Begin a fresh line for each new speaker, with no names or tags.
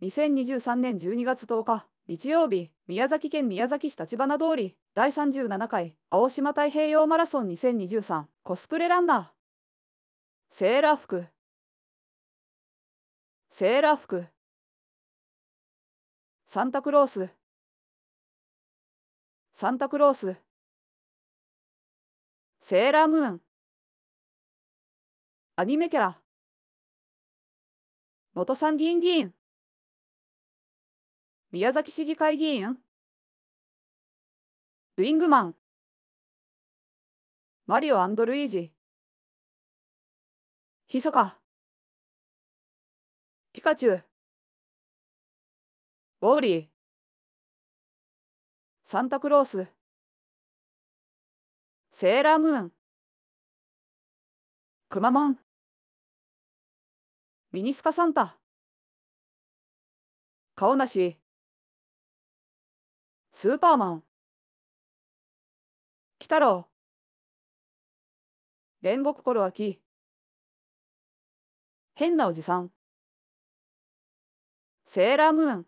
2023年12月10日、日曜日、宮崎県宮崎市立花通り、第37回、青島太平洋マラソン2023、コスプレランナ
ー。セーラー服。セーラー服。サンタクロース。サンタクロース。セーラームーン。アニメキャラ。元さん議院議員。宮崎市議会議員ウィングマンマリオルイージひそかピカチュウウォーリーサンタクロースセーラームーンくまモンミニスカサンタ顔なしスーパーマン。鬼太郎。煉獄コロアキ。変なおじさん。セーラームーン。